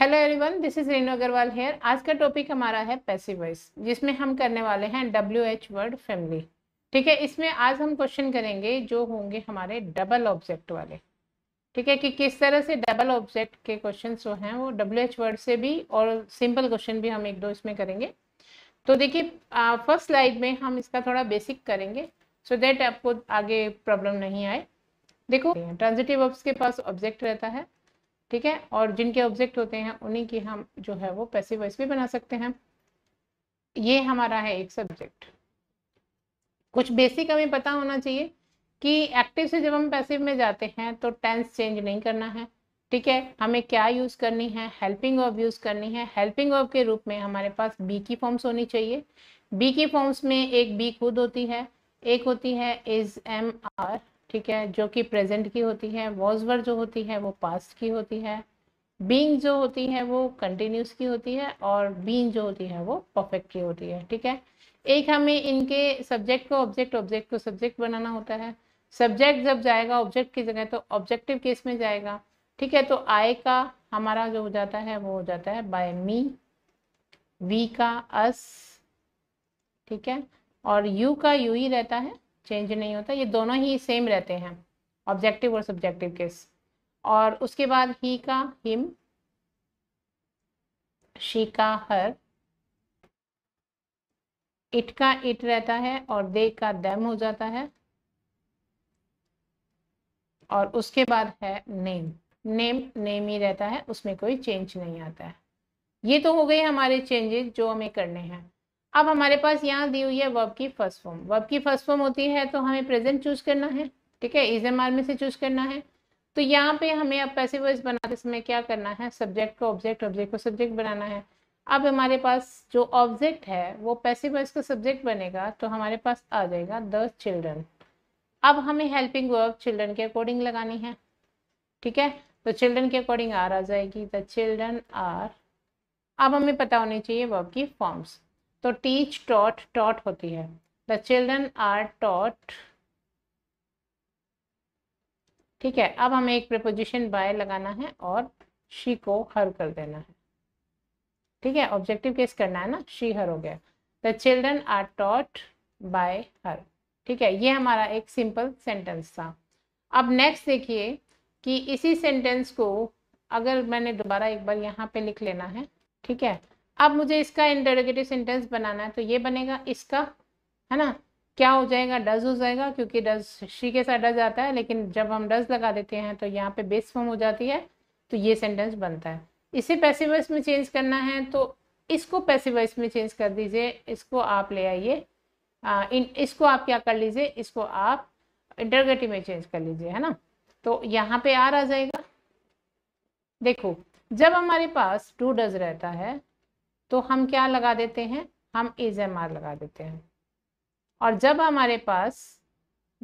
hello everyone this is Renu Agarwal here आज का topic हमारा है पैसिव वॉइस जिसमें हम करने वाले हैं डब्ल्यू एच वर्ड फैमिली ठीक है इसमें आज हम क्वेश्चन करेंगे जो होंगे हमारे डबल ऑब्जेक्ट वाले ठीक है कि किस तरह से डबल ऑब्जेक्ट के क्वेश्चन जो हैं वो डब्ल्यू एच वर्ड से भी और सिंपल क्वेश्चन भी हम एक दो इसमें करेंगे तो देखिए फर्स्ट स्लाइड में हम इसका थोड़ा बेसिक करेंगे सो so दैट आपको आगे प्रॉब्लम नहीं आए देखो ट्रांजिटिव वर्ब्स के पास ऑब्जेक्ट रहता है ठीक है और जिनके ऑब्जेक्ट होते हैं उन्हीं की हम जो है वो पैसे वॉइस भी बना सकते हैं ये हमारा है एक सब्जेक्ट कुछ बेसिक हमें पता होना चाहिए कि एक्टिव से जब हम पैसिव में जाते हैं तो टेंस चेंज नहीं करना है ठीक है हमें क्या यूज़ करनी है हेल्पिंग ऑफ यूज़ करनी है हेल्पिंग ऑफ के रूप में हमारे पास बी की फॉर्म्स होनी चाहिए बी की फॉर्म्स में एक बी खुद होती है एक होती है इज एम आर ठीक है जो कि प्रेजेंट की होती है वॉज जो होती है वो पास्ट की होती है बींग जो होती है वो कंटिन्यूस की होती है और बींग जो होती है वो परफेक्ट की होती है ठीक है एक हमें इनके सब्जेक्ट को ऑब्जेक्ट ऑब्जेक्ट को सब्जेक्ट बनाना होता है सब्जेक्ट जब जाएगा ऑब्जेक्ट की जगह तो ऑब्जेक्टिव केस में जाएगा ठीक है तो आई का हमारा जो हो जाता है वो हो जाता है बाय मी वी का अस ठीक है और यू का यू ही रहता है चेंज नहीं होता ये दोनों ही सेम रहते हैं ऑब्जेक्टिव और सब्जेक्टिव केस और उसके बाद ही का हिम शी का हर इट का इट रहता है और दे का दैम हो जाता है और उसके बाद है नेम नेम नेम ही रहता है उसमें कोई चेंज नहीं आता है ये तो हो गए हमारे चेंजेस जो हमें करने हैं अब हमारे पास यहाँ दी हुई है वर्ब की फर्स्ट फॉर्म वर्ब की फर्स्ट फॉर्म होती है तो हमें प्रेजेंट चूज करना है ठीक है इज एम आर में से चूज करना है तो यहाँ पे हमें अब पैसे वॉइस बनाते समय क्या करना है सब्जेक्ट को ऑब्जेक्ट ऑब्जेक्ट को सब्जेक्ट बनाना है अब हमारे पास जो ऑब्जेक्ट है वो पैसे वॉइस का सब्जेक्ट बनेगा तो हमारे पास आ जाएगा द चिल्ड्रन अब हमें हेल्पिंग वर्ब चिल्ड्रन के अकॉर्डिंग लगानी है ठीक है तो चिल्ड्रन के अकॉर्डिंग आर आ जाएगी द चिल्ड्रन आर अब हमें पता होनी चाहिए वर्ब की फॉर्म्स तो टीच टॉट टॉट होती है द चिल्ड्रन आर टॉट ठीक है अब हमें एक प्रपोजिशन बाय लगाना है और शी को हर कर देना है ठीक है ऑब्जेक्टिव केस करना है ना शी हर हो गया the children are taught by her ठीक है ये हमारा एक सिंपल सेंटेंस था अब नेक्स्ट देखिए कि इसी सेंटेंस को अगर मैंने दोबारा एक बार यहाँ पे लिख लेना है ठीक है अब मुझे इसका इंटरोगेटिव सेंटेंस बनाना है तो ये बनेगा इसका है ना क्या हो जाएगा डज हो जाएगा क्योंकि डज शी के साथ डज आता है लेकिन जब हम डज लगा देते हैं तो यहाँ पे बेस फॉर्म हो जाती है तो ये सेंटेंस बनता है इसे पैसिवाइस में चेंज करना है तो इसको पैसिवाइस में चेंज कर दीजिए इसको आप ले आइए इसको आप क्या कर लीजिए इसको आप इंटरगेटिव में चेंज कर लीजिए है ना तो यहाँ पे आर आ जाएगा देखो जब हमारे पास टू डज रहता है तो हम क्या लगा देते हैं हम एज एम आर लगा देते हैं और जब हमारे पास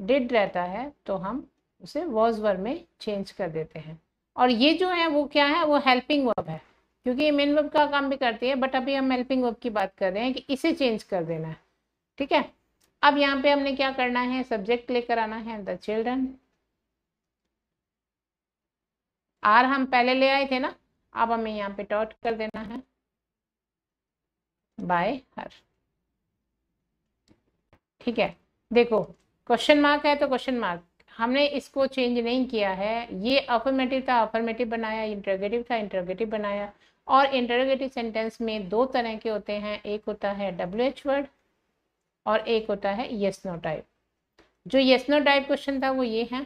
डिड रहता है तो हम उसे वॉज वर्ब में चेंज कर देते हैं और ये जो है वो क्या है वो हेल्पिंग वर्ब है क्योंकि ये मेन वर्ब का काम भी करती है बट अभी हम हेल्पिंग वर्ब की बात कर रहे हैं कि इसे चेंज कर देना है ठीक है अब यहाँ पे हमने क्या करना है सब्जेक्ट लेकर आना है द चिल्ड्रन आर हम पहले ले आए थे ना अब हमें यहाँ पे डॉट कर देना है बाय हर ठीक है देखो क्वेश्चन मार्क है तो क्वेश्चन मार्क हमने इसको चेंज नहीं किया है ये अफर्मेटिव था अफर्मेटिव बनाया इंटरगेटिव था इंटरगेटिव बनाया और इंटरगेटिव सेंटेंस में दो तरह के होते हैं एक होता है डब्ल्यू एच वर्ड और एक होता है यस नो टाइप जो यस नो टाइप क्वेश्चन था वो ये है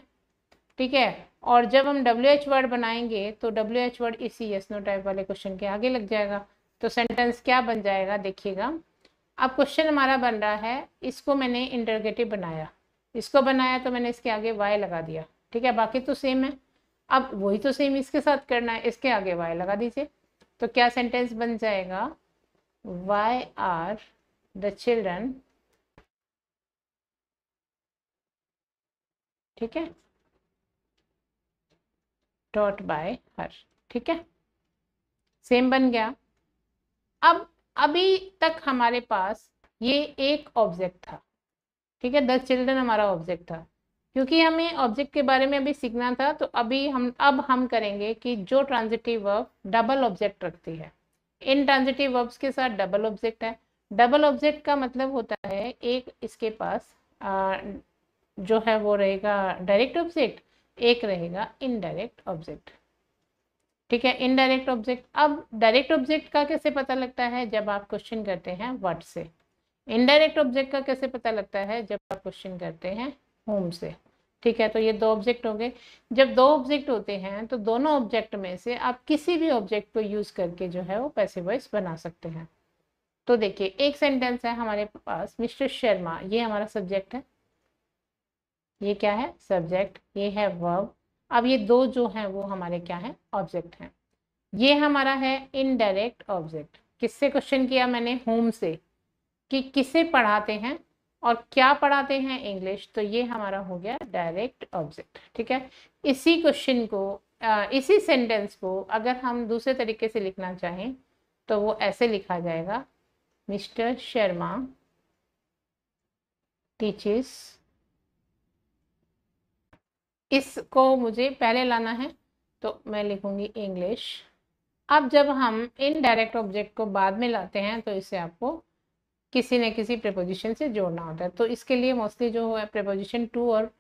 ठीक है और जब हम डब्ल्यू एच वर्ड बनाएंगे तो डब्ल्यू एच वर्ड इसी यस नो टाइप वाले क्वेश्चन के आगे लग जाएगा तो सेंटेंस क्या बन जाएगा देखिएगा अब क्वेश्चन हमारा बन रहा है इसको मैंने इंटरगेटिव बनाया इसको बनाया तो मैंने इसके आगे वाई लगा दिया ठीक है बाकी तो सेम है अब वही तो सेम इसके साथ करना है इसके आगे वाई लगा दीजिए तो क्या सेंटेंस बन जाएगा वाई आर द चिल्ड्रन ठीक है डॉट बाय हर ठीक है सेम बन गया अब अभी तक हमारे पास ये एक ऑब्जेक्ट था ठीक है द चिल्ड्रन हमारा ऑब्जेक्ट था क्योंकि हमें ऑब्जेक्ट के बारे में अभी सीखना था तो अभी हम अब हम करेंगे कि जो ट्रांजिटिव वर्ब डबल ऑब्जेक्ट रखती है इन ट्रांजिटिव वर्ब्स के साथ डबल ऑब्जेक्ट है डबल ऑब्जेक्ट का मतलब होता है एक इसके पास आ, जो है वो रहेगा डायरेक्ट ऑब्जेक्ट एक रहेगा इनडायरेक्ट ऑब्जेक्ट ठीक है इनडायरेक्ट ऑब्जेक्ट अब डायरेक्ट ऑब्जेक्ट का कैसे पता लगता है जब आप क्वेश्चन करते हैं वट से इनडायरेक्ट ऑब्जेक्ट का कैसे पता लगता है जब आप क्वेश्चन करते हैं होम से ठीक है तो ये दो ऑब्जेक्ट हो गए जब दो ऑब्जेक्ट होते हैं तो दोनों ऑब्जेक्ट में से आप किसी भी ऑब्जेक्ट को यूज़ करके जो है वो पैसे वॉइस बना सकते हैं तो देखिए एक सेंटेंस है हमारे पास मिस्टर शर्मा ये हमारा सब्जेक्ट है ये क्या है सब्जेक्ट ये है वर्ब अब ये दो जो हैं वो हमारे क्या हैं ऑब्जेक्ट हैं ये हमारा है इनडायरेक्ट ऑब्जेक्ट किससे क्वेश्चन किया मैंने होम से कि किसे पढ़ाते हैं और क्या पढ़ाते हैं इंग्लिश तो ये हमारा हो गया डायरेक्ट ऑब्जेक्ट ठीक है इसी क्वेश्चन को इसी सेंटेंस को अगर हम दूसरे तरीके से लिखना चाहें तो वो ऐसे लिखा जाएगा मिस्टर शर्मा टीचेस इसको मुझे पहले लाना है तो मैं लिखूंगी इंग्लिश अब जब हम इनडायरेक्ट ऑब्जेक्ट को बाद में लाते हैं तो इसे आपको किसी न किसी प्रपोजिशन से जोड़ना होता है तो इसके लिए मोस्टली जो है प्रपोजिशन टू और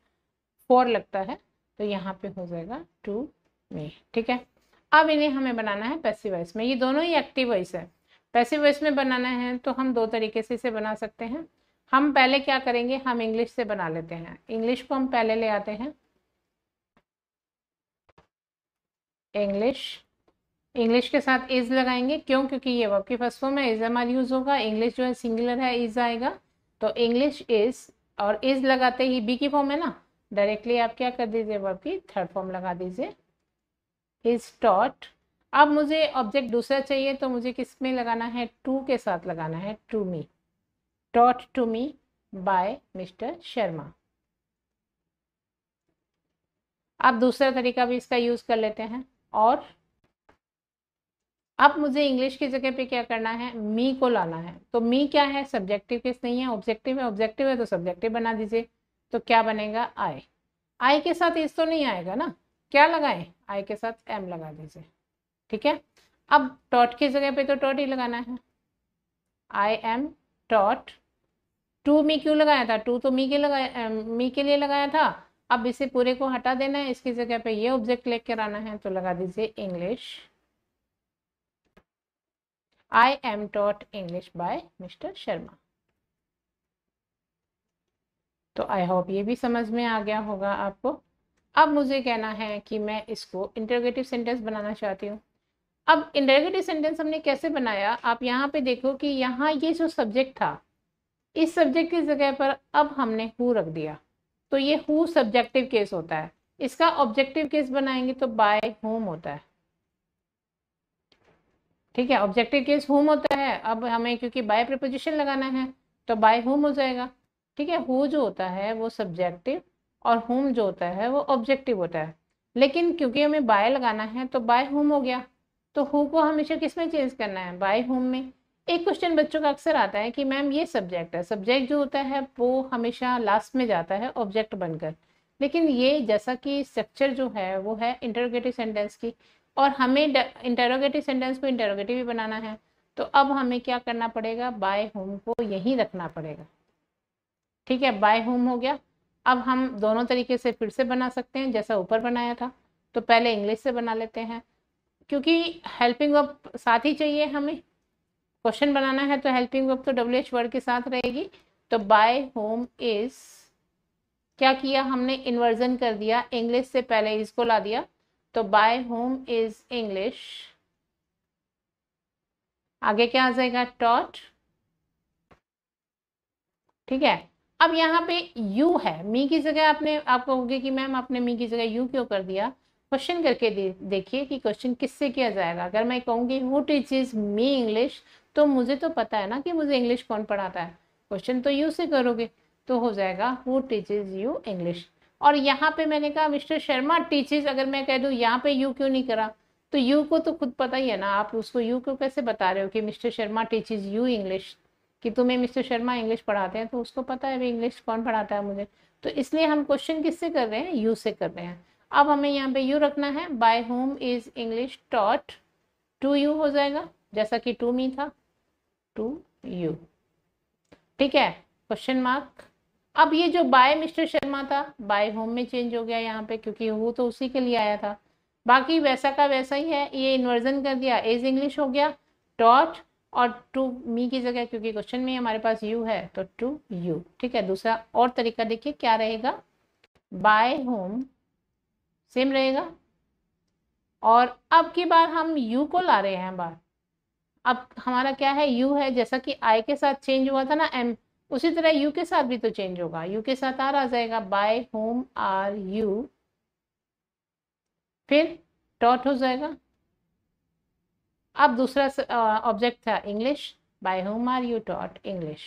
फोर लगता है तो यहाँ पे हो जाएगा टू में ठीक है अब इन्हें हमें बनाना है पैसिव वॉइस में ये दोनों ही एक्टिव वॉइस है पैसिव वॉइस में बनाना है तो हम दो तरीके से इसे बना सकते हैं हम पहले क्या करेंगे हम इंग्लिश से बना लेते हैं इंग्लिश को हम पहले ले आते हैं इंग्लिश इंग्लिश के साथ इज लगाएंगे क्यों क्योंकि ये वर्ब की फर्स्ट फॉर्म है इज हमारे यूज होगा इंग्लिश जो है सिंगुलर है इज आएगा तो इंग्लिश इज और इज लगाते ही बी की फॉर्म है ना डायरेक्टली आप क्या कर दीजिए वर्ब की थर्ड फॉर्म लगा दीजिए इज टॉट अब मुझे ऑब्जेक्ट दूसरा चाहिए तो मुझे किस में लगाना है टू के साथ लगाना है to me taught to me by mister Sharma आप दूसरा तरीका भी इसका यूज़ कर लेते हैं और अब मुझे इंग्लिश की जगह पे क्या करना है मी को लाना है तो मी क्या है सब्जेक्टिव केस नहीं है ऑब्जेक्टिव है ऑब्जेक्टिव है तो सब्जेक्टिव बना दीजिए तो क्या बनेगा आई आई के साथ इस तो नहीं आएगा ना क्या लगाएं आई के साथ एम लगा दीजिए ठीक है अब टॉट की जगह पे तो टॉट ही लगाना है I am taught to me क्यों लगाया था टू तो मी के लगाया मी के लिए लगाया था अब इसे पूरे को हटा देना है इसकी जगह पे ये ऑब्जेक्ट लेकर आना है तो लगा दीजिए English I am taught English by mister Sharma तो आई होप ये भी समझ में आ गया होगा आपको अब मुझे कहना है कि मैं इसको इंटरगेटिव सेंटेंस बनाना चाहती हूँ अब इंटरगेटिव सेंटेंस हमने कैसे बनाया आप यहाँ पे देखो कि यहाँ ये जो सब्जेक्ट था इस सब्जेक्ट की जगह पर अब हमने हु रख दिया तो ये हु सब्जेक्टिव केस होता है इसका ऑब्जेक्टिव केस बनाएंगे तो बाय होम होता है ठीक है ऑब्जेक्टिव केस होम होता है अब हमें क्योंकि बाय प्रपोजिशन लगाना है तो बाय होम हो जाएगा ठीक है हु जो होता है वो सब्जेक्टिव और होम जो होता है वो ऑब्जेक्टिव होता है लेकिन क्योंकि हमें बाय लगाना है तो बाय होम हो गया तो हु को हमेशा किस में चेंज करना है बाय होम में एक क्वेश्चन बच्चों का अक्सर आता है कि मैम ये सब्जेक्ट है सब्जेक्ट जो होता है वो हमेशा लास्ट में जाता है ऑब्जेक्ट बनकर लेकिन ये जैसा कि स्ट्रक्चर जो है वो है इंटरोगेटिव सेंटेंस की और हमें इंटरोगेटिव सेंटेंस को इंटरोगेटिव भी बनाना है तो अब हमें क्या करना पड़ेगा बाय होम को यहीं रखना पड़ेगा ठीक है बाय होम हो गया अब हम दोनों तरीके से फिर से बना सकते हैं जैसा ऊपर बनाया था तो पहले इंग्लिश से बना लेते हैं क्योंकि हेल्पिंग वर्ब साथ ही चाहिए हमें क्वेश्चन बनाना है तो हेल्पिंग वर्ब तो डब्ल्यू एच वर्ड के साथ रहेगी तो बाय होम इज क्या किया हमने इन्वर्जन कर दिया इंग्लिश से पहले इसको ला दिया तो बाय होम इज इंग्लिश आगे क्या आ जाएगा टॉट ठीक है अब यहाँ पे यू है मी की जगह आपने आप कहोगे कि मैम आपने मी की जगह यू क्यों कर दिया क्वेश्चन करके देखिए कि क्वेश्चन किससे किया जाएगा अगर मैं कहूंगी हु इज मी इंग्लिश तो मुझे तो पता है ना कि मुझे इंग्लिश कौन पढ़ाता है क्वेश्चन तो यू से करोगे तो हो जाएगा हु टीचेज यू इंग्लिश और यहाँ पे मैंने कहा मिस्टर शर्मा टीचेज अगर मैं कह दूँ यहाँ पे यू क्यों नहीं करा तो यू को तो खुद पता ही है ना आप उसको यू क्यों कैसे बता रहे हो कि mister Sharma teaches you English कि तुम्हें मिस्टर शर्मा इंग्लिश पढ़ाते हैं तो उसको पता है भाई इंग्लिश कौन पढ़ाता है मुझे तो इसलिए हम क्वेश्चन किससे कर रहे हैं यू से कर रहे हैं अब हमें यहाँ पे यू रखना है by whom is English taught to you हो जाएगा जैसा कि टू मी था टू यू ठीक है क्वेश्चन मार्क अब ये जो बाय मिस्टर शर्मा था बाय होम में चेंज हो गया यहाँ पे क्योंकि वो तो उसी के लिए आया था बाकी वैसा का वैसा ही है ये इन्वर्जन कर दिया एज इंग्लिश हो गया डॉट और टू मी की जगह क्योंकि क्वेश्चन में हमारे पास यू है तो टू यू ठीक है दूसरा और तरीका देखिए क्या रहेगा बाय होम सेम रहेगा और अब की बार हम यू को ला रहे हैं बार अब हमारा क्या है यू है जैसा कि आई के साथ चेंज हुआ था ना एम उसी तरह यू के साथ भी तो चेंज होगा यू के साथ आर आ जाएगा बाय होम आर यू फिर डॉट हो जाएगा अब दूसरा ऑब्जेक्ट था English by whom are you taught English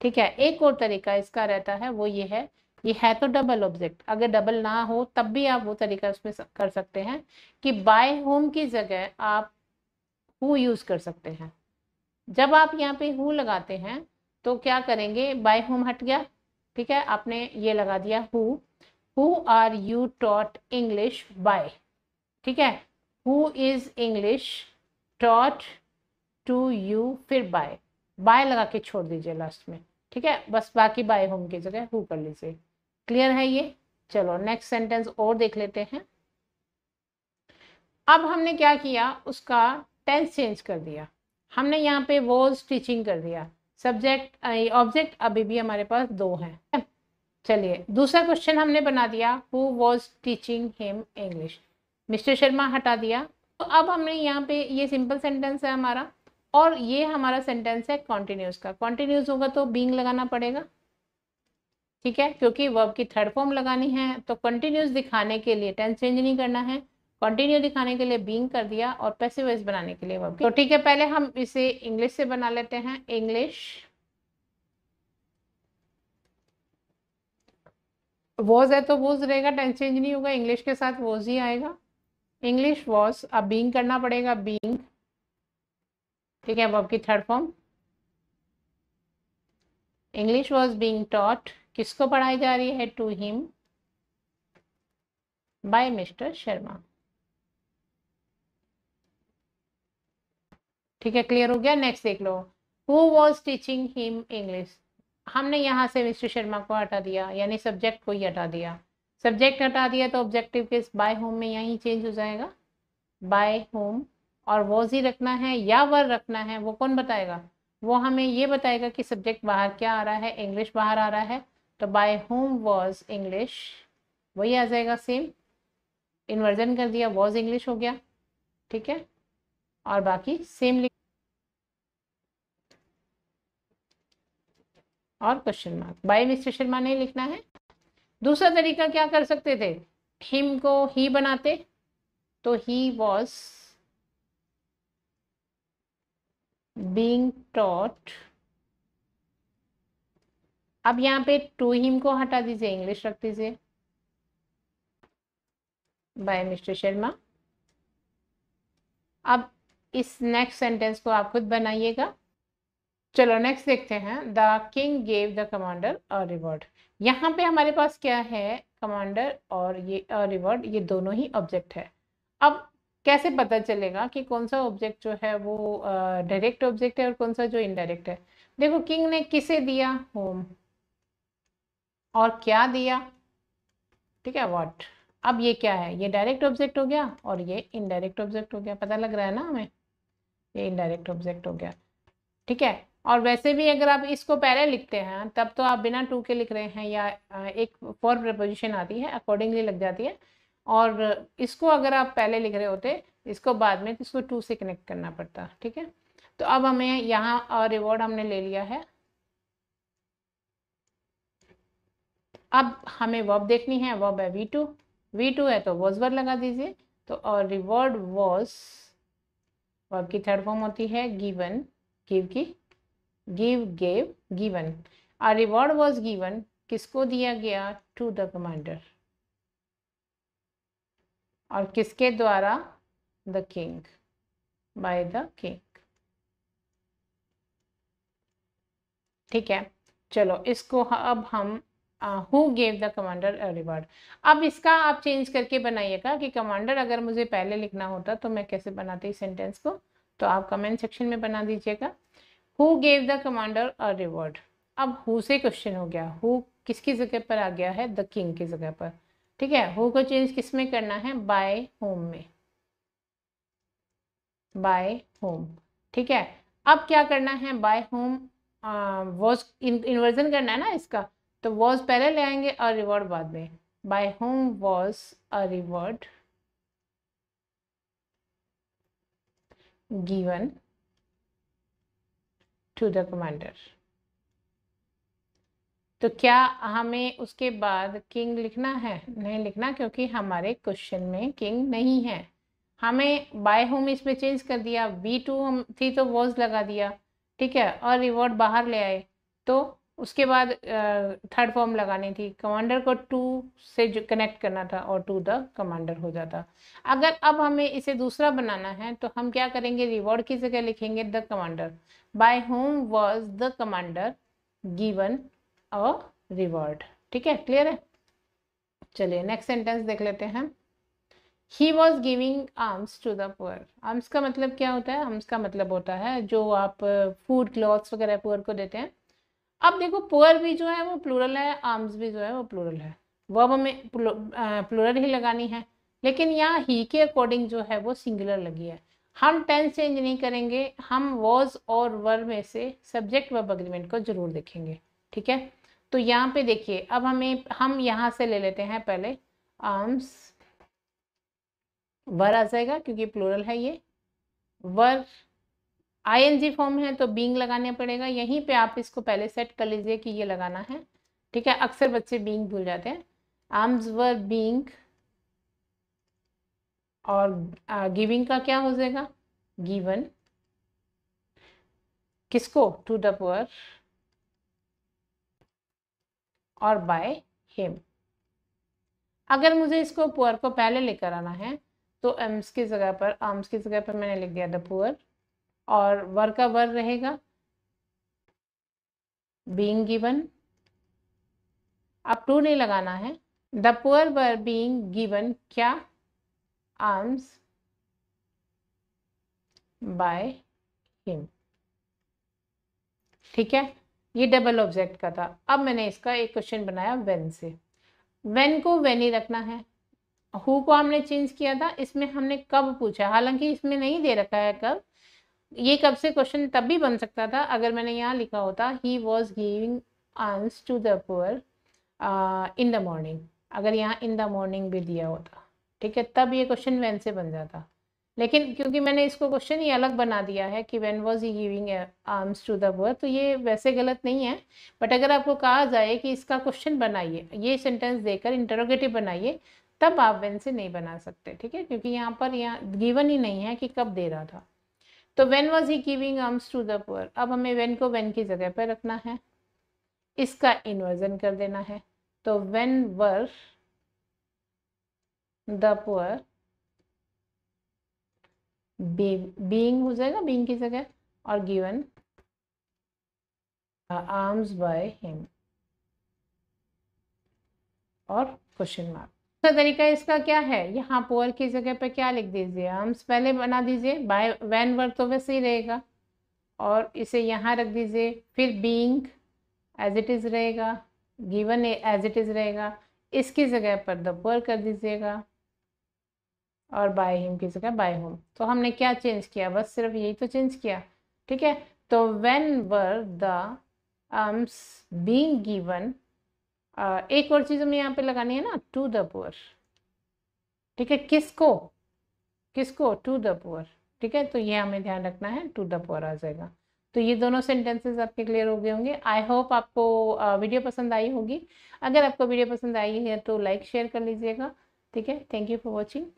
ठीक है एक और तरीका इसका रहता है वो ये है ये है तो डबल ऑब्जेक्ट अगर डबल ना हो तब भी आप वो तरीका उसमें कर सकते हैं कि बाय होम की जगह आप हु यूज़ कर सकते हैं जब आप यहाँ पे हु लगाते हैं तो क्या करेंगे बाय होम हट गया ठीक है आपने ये लगा दिया who who are you taught English by ठीक है who is English taught to you फिर बाय बाय लगा के छोड़ दीजिए लास्ट में ठीक है बस बाकी बाय होम की जगह हु कर लीजिए क्लियर है ये चलो नेक्स्ट सेंटेंस और देख लेते हैं अब हमने क्या किया उसका टेंस चेंज कर दिया हमने यहाँ पे वॉज टीचिंग कर दिया सब्जेक्ट ऑब्जेक्ट अभी भी हमारे पास दो हैं चलिए दूसरा क्वेश्चन हमने बना दिया who was teaching him English mister Sharma हटा दिया तो अब हमने यहाँ पे ये सिंपल सेंटेंस है हमारा और ये हमारा सेंटेंस है कॉन्टिन्यूस का कॉन्टिन्यूस होगा तो बींग लगाना पड़ेगा ठीक है क्योंकि वर्ब की थर्ड फॉर्म लगानी है तो कंटिन्यूस दिखाने के लिए टेंस चेंज नहीं करना है कंटिन्यू दिखाने के लिए बींग कर दिया और पैसे बनाने के लिए वर्ब तो ठीक है पहले हम इसे इंग्लिश से बना लेते हैं इंग्लिश वॉज है तो वोज रहेगा टेंस चेंज नहीं होगा इंग्लिश के साथ वोज ही आएगा इंग्लिश वॉज अब बींग करना पड़ेगा बींग ठीक है वर्ब की third form English was being taught किसको पढ़ाई जा रही है to him by mister Sharma ठीक है क्लियर हो गया नेक्स्ट देख लो who was teaching him English हमने यहाँ से मिस्टर शर्मा को हटा दिया यानी सब्जेक्ट को ही हटा दिया सब्जेक्ट हटा दिया तो ऑब्जेक्टिव केस बाय होम में यही चेंज हो जाएगा बाय होम और वॉज ही रखना है या वर रखना है वो कौन बताएगा वो हमें ये बताएगा कि सब्जेक्ट बाहर क्या आ रहा है इंग्लिश बाहर आ रहा है तो बाय होम वॉज इंग्लिश वही आ जाएगा सेम इन्वर्जन कर दिया वॉज इंग्लिश हो गया ठीक है और बाकी सेम लिख और question mark by mister Sharma नहीं लिखना है दूसरा तरीका क्या कर सकते थे हिम को ही बनाते तो ही वॉज बींग टॉट अब यहाँ पे टू हिम को हटा दीजिए इंग्लिश रख दीजिए बाय मिस्टर शर्मा अब इस नेक्स्ट सेंटेंस को आप खुद बनाइएगा चलो नेक्स्ट देखते हैं the king gave the commander a reward यहाँ पे हमारे पास क्या है कमांडर और ये अ रिवॉर्ड ये दोनों ही ऑब्जेक्ट है अब कैसे पता चलेगा कि कौन सा ऑब्जेक्ट जो है वो डायरेक्ट uh, ऑब्जेक्ट है और कौन सा जो इनडायरेक्ट है देखो किंग ने किसे दिया होम और क्या दिया ठीक है वॉट अब ये क्या है ये डायरेक्ट ऑब्जेक्ट हो गया और ये इनडायरेक्ट ऑब्जेक्ट हो गया पता लग रहा है ना हमें ये इनडायरेक्ट ऑब्जेक्ट हो गया ठीक है और वैसे भी अगर आप इसको पहले लिखते हैं तब तो आप बिना टू के लिख रहे हैं या एक फॉर प्रपोजिशन आती है अकॉर्डिंगली लग जाती है और इसको अगर आप पहले लिख रहे होते इसको बाद में तो इसको टू से कनेक्ट करना पड़ता ठीक है तो अब हमें यहाँ रिवॉर्ड हमने ले लिया है अब हमें वर्ब देखनी है वर्ब है वी टू वी टू है तो वॉज वर्ब लगा दीजिए तो और रिवॉर्ड वॉज वर्ब की थर्ड फॉर्म होती है गिवन गिव की गिव गेव गिवन और रिवॉर्ड वॉज गिवन किसको दिया गया टू द कमांडर और किसके द्वारा the king by the king ठीक है चलो इसको अब हम who gave the commander reward अब इसका आप चेंज करके बनाइएगा कि कमांडर अगर मुझे पहले लिखना होता तो मैं कैसे बनाती इस सेंटेंस को तो आप कमेंट सेक्शन में बना दीजिएगा who gave the commander a reward अब हु से क्वेश्चन हो गया हु किसकी जगह पर आ गया है द किंग की जगह पर ठीक है हु को चेंज किस में करना है बाय होम में बाय होम ठीक है अब क्या करना है बाय होम वॉज इन्वर्जन करना है ना इसका तो वॉज पहले ले आएंगे और रिवॉर्ड बाद में by whom was a reward given to the commander तो क्या हमें उसके बाद किंग लिखना है नहीं लिखना क्योंकि हमारे क्वेश्चन में किंग नहीं है हमें बाय होम इसमें चेंज कर दिया बी टू हम थी तो वॉज लगा दिया ठीक है और रिवॉर्ड बाहर ले आए तो उसके बाद थर्ड फॉर्म लगानी थी कमांडर को टू से जो कनेक्ट करना था और टू द कमांडर हो जाता अगर अब हमें इसे दूसरा बनाना है तो हम क्या करेंगे रिवॉर्ड की जगह लिखेंगे the commander by whom was the commander given a reward ठीक है क्लियर है चलिए नेक्स्ट सेंटेंस देख लेते हैं he was giving alms to the poor alms का मतलब क्या होता है आर्म्स का मतलब होता है जो आप फूड क्लॉथ्स वगैरह पुअर को देते हैं अब देखो पुअर भी जो है वो प्लूरल है आर्म्स भी जो है वो प्लूरल है वर्ब में प्लूरल ही लगानी है लेकिन यहाँ ही के अकॉर्डिंग जो है वो सिंगुलर लगी है हम टेंस चेंज नहीं करेंगे हम वॉज और वर्ब में से सब्जेक्ट वर्ब अग्रीमेंट को जरूर देखेंगे ठीक है तो यहाँ पे देखिए अब हमें हम यहाँ से ले लेते हैं पहले आर्म्स वर आ जाएगा क्योंकि प्लूरल है ये वर आईएनजी फॉर्म है तो बींग लगाने पड़ेगा यहीं पे आप इसको पहले सेट कर लीजिए कि ये लगाना है ठीक है अक्सर बच्चे बींग भूल जाते हैं आर्म्स वर बींग और गिविंग का क्या हो जाएगा गिवन किसको टू द पुअर और बाय हिम अगर मुझे इसको पुअर को पहले लेकर आना है तो एम्स की जगह पर आर्म्स की जगह पर मैंने लिख दिया द पुअर और वर का वर रहेगा बींग गिवन अब टू नहीं लगाना है the poor were being given क्या आर्म्स बाय हिम ठीक है ये डबल ऑब्जेक्ट का था अब मैंने इसका एक क्वेश्चन बनाया वेन से वेन को वेन ही रखना है हु को हमने चेंज किया था इसमें हमने कब पूछा हालांकि इसमें नहीं दे रखा है कब ये कब से क्वेश्चन तब भी बन सकता था अगर मैंने यहाँ लिखा होता he was giving alms to the poor in the morning अगर यहाँ इन द मॉर्निंग भी दिया होता ठीक है तब ये क्वेश्चन वैन से बन जाता लेकिन क्योंकि मैंने इसको क्वेश्चन ही अलग बना दिया है कि when was he giving alms to the poor तो ये वैसे गलत नहीं है बट अगर आपको कहा जाए कि इसका क्वेश्चन बनाइए ये सेंटेंस देकर इंटरोगेटिव बनाइए तब आप वैन से नहीं बना सकते ठीक है क्योंकि यहाँ पर यहाँ गिवन ही नहीं है कि कब दे रहा था तो when was he giving alms to the poor अब हमें वेन को वेन की जगह पर रखना है इसका इन्वर्जन कर देना है तो when were the poor being हो जाएगा बींग की जगह और गिवन आर्म्स बाय हिम और क्वेश्चन मार्क दूसरा तो तरीका इसका क्या है यहाँ पोअर की जगह पर क्या लिख दीजिए हम पहले बना दीजिए बाय वैन वर्ड तो वैसे ही रहेगा और इसे यहाँ रख दीजिए फिर बींग एज इट इज़ रहेगा गिवन एज इट इज़ रहेगा इसकी जगह पर द पोअर कर दीजिएगा और बाय हिम की जगह बाय होम तो हमने क्या चेंज किया बस सिर्फ यही तो चेंज किया ठीक है तो when were the alms being given एक और चीज़ हमें यहाँ पे लगानी है ना टू द पुअर ठीक है किसको किसको टू द पुअर ठीक है तो ये हमें ध्यान रखना है टू द पुअर आ जाएगा तो ये दोनों सेंटेंसेस आपके क्लियर हो गए होंगे आई होप आपको वीडियो पसंद आई होगी अगर आपको वीडियो पसंद आई है तो लाइक शेयर कर लीजिएगा ठीक है थैंक यू फॉर वॉचिंग